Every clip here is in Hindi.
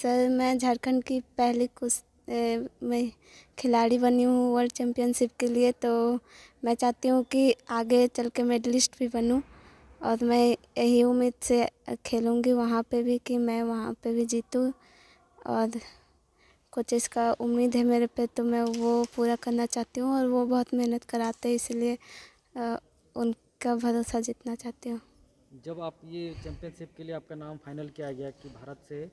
सर मैं झारखंड की पहली कुछ मैं खिलाड़ी बनी हूँ वर्ल्ड चैम्पियनशिप के लिए तो मैं चाहती हूँ कि आगे चल के मेडलिस्ट भी बनूँ और मैं यही उम्मीद से खेलूँगी वहाँ पे भी कि मैं वहाँ पे भी जीतूँ और कुछ इसका उम्मीद है मेरे पे तो मैं वो पूरा करना चाहती हूँ और वो बहुत मेहनत कराते हैं इसलिए उनका भरोसा जीतना चाहती हूँ जब आप ये चैम्पियनशिप के लिए आपका नाम फाइनल किया गया कि भारत से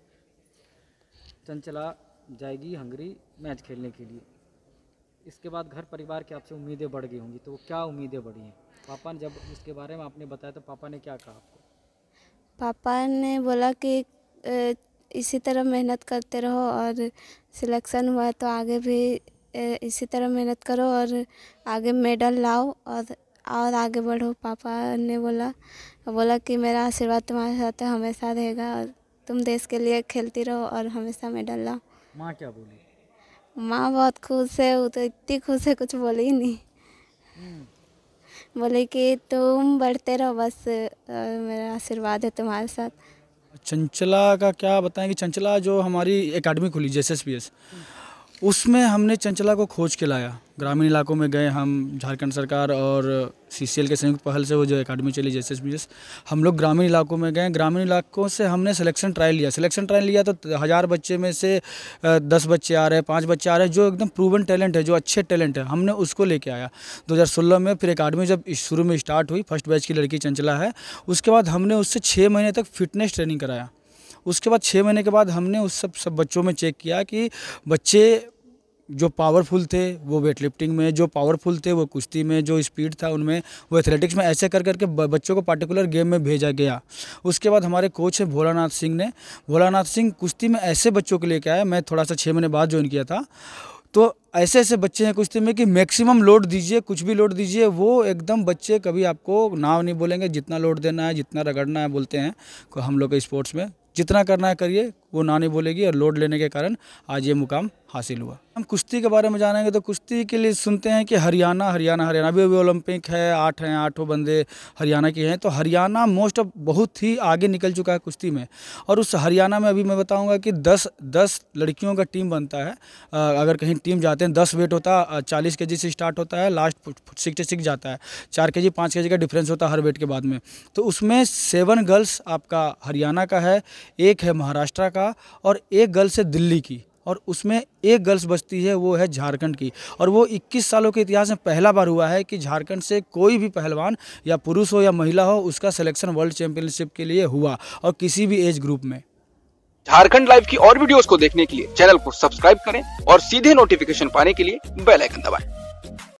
चंचला जाएगी हंगरी मैच खेलने के लिए इसके बाद घर परिवार की आपसे उम्मीदें बढ़ गई होंगी तो वो क्या उम्मीदें बढ़ी हैं पापा ने जब इसके बारे में आपने बताया तो पापा ने क्या कहा आपको पापा ने बोला कि इसी तरह मेहनत करते रहो और सिलेक्शन हुआ तो आगे भी इसी तरह मेहनत करो और आगे मेडल लाओ और और आगे बढ़ो पापा ने बोला बोला कि मेरा आशीर्वाद तुम्हारे साथ हमेशा रहेगा और तुम देश के लिए खेलती रहो और हमेशा मेडल लाओ माँ क्या बोली माँ बहुत खुश है वो तो इतनी खुश है कुछ बोली ही नहीं हम्म। बोले कि तुम बढ़ते रहो बस मेरा आशीर्वाद है तुम्हारे साथ चंचला का क्या बताएं कि चंचला जो हमारी एकेडमी खुली जे एस उसमें हमने चंचला को खोज के लाया ग्रामीण इलाकों में गए हम झारखंड सरकार और सी के संयुक्त पहल से वो जो अकाडमी चली जैसे एस हम लोग ग्रामीण इलाकों में गए ग्रामीण इलाकों से हमने सिलेक्शन ट्रायल लिया सिलेक्शन ट्रायल लिया तो हज़ार बच्चे में से दस बच्चे आ रहे हैं पाँच बच्चे आ रहे हैं जो एकदम प्रूवन टैलेंट है जो अच्छे टैलेंट है हमने उसको लेके आया दो में फिर अकाडमी जब शुरू में स्टार्ट हुई फर्स्ट बैच की लड़की चंचला है उसके बाद हमने उससे छः महीने तक फिटनेस ट्रेनिंग कराया उसके बाद छः महीने के बाद हमने उस सब सब बच्चों में चेक किया कि बच्चे जो पावरफुल थे वो वेट लिफ्टिंग में जो पावरफुल थे वो कुश्ती में जो स्पीड था उनमें वो एथलेटिक्स में ऐसे कर करके बच्चों को पार्टिकुलर गेम में भेजा गया उसके बाद हमारे कोच हैं भोलानाथ सिंह ने भोलानाथ सिंह कुश्ती में ऐसे बच्चों के लिए क्या आया मैं थोड़ा सा छः महीने बाद ज्वाइन किया था तो ऐसे ऐसे बच्चे हैं कुश्ती में कि मैक्सिमम लोड दीजिए कुछ भी लोड दीजिए वो एकदम बच्चे कभी आपको नाव नहीं बोलेंगे जितना लोड देना है जितना रगड़ना है बोलते हैं हम लोग के स्पोर्ट्स में जितना करना है करिए वो ना नहीं बोलेगी और लोड लेने के कारण आज ये मुकाम हासिल हुआ हम कुश्ती के बारे में जानेंगे तो कुश्ती के लिए सुनते हैं कि हरियाणा हरियाणा हरियाणा अभी अभी ओलंपिक है आठ हैं आठों बंदे हरियाणा के हैं तो हरियाणा मोस्ट ऑफ बहुत ही आगे निकल चुका है कुश्ती में और उस हरियाणा में अभी मैं बताऊंगा कि दस दस लड़कियों का टीम बनता है अगर कहीं टीम जाते हैं दस वेट होता है चालीस के से स्टार्ट होता है लास्ट सिक्सटी सिक्स जाता है चार के जी पाँच के जी का डिफरेंस होता है हर वेट के बाद में तो उसमें सेवन गर्ल्स आपका हरियाणा का है एक है महाराष्ट्र का का और एक गर्ल्स है दिल्ली की और उसमें एक गर्ल्स बचती है वो है झारखंड की और वो 21 सालों के इतिहास में पहला बार हुआ है कि झारखंड से कोई भी पहलवान या पुरुष हो या महिला हो उसका सिलेक्शन वर्ल्ड चैंपियनशिप के लिए हुआ और किसी भी एज ग्रुप में झारखंड लाइव की और वीडियोस को देखने के लिए चैनल को सब्सक्राइब करें और सीधे नोटिफिकेशन पाने के लिए बेल आइकन दबाएं।